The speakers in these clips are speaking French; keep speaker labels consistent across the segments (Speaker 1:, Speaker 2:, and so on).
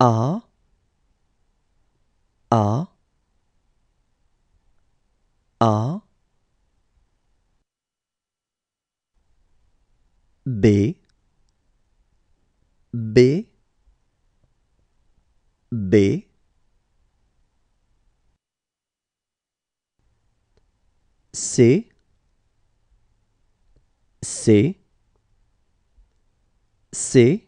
Speaker 1: A A
Speaker 2: A B B B C C C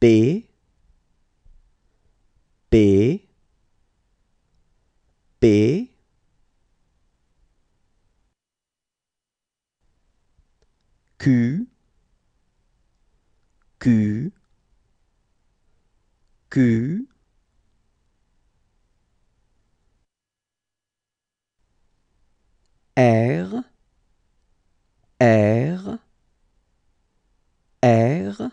Speaker 2: B B B Q Q Q
Speaker 1: R R R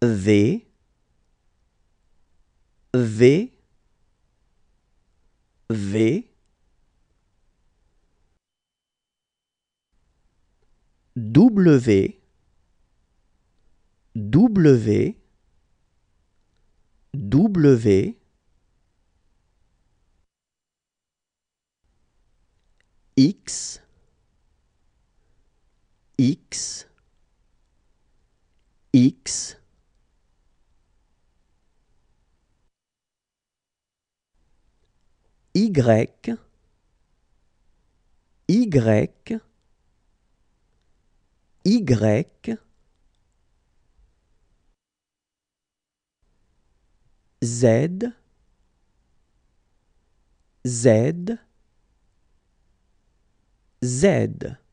Speaker 2: V V V W W W X X X Y, Y, Y,
Speaker 1: Z, Z,
Speaker 2: Z.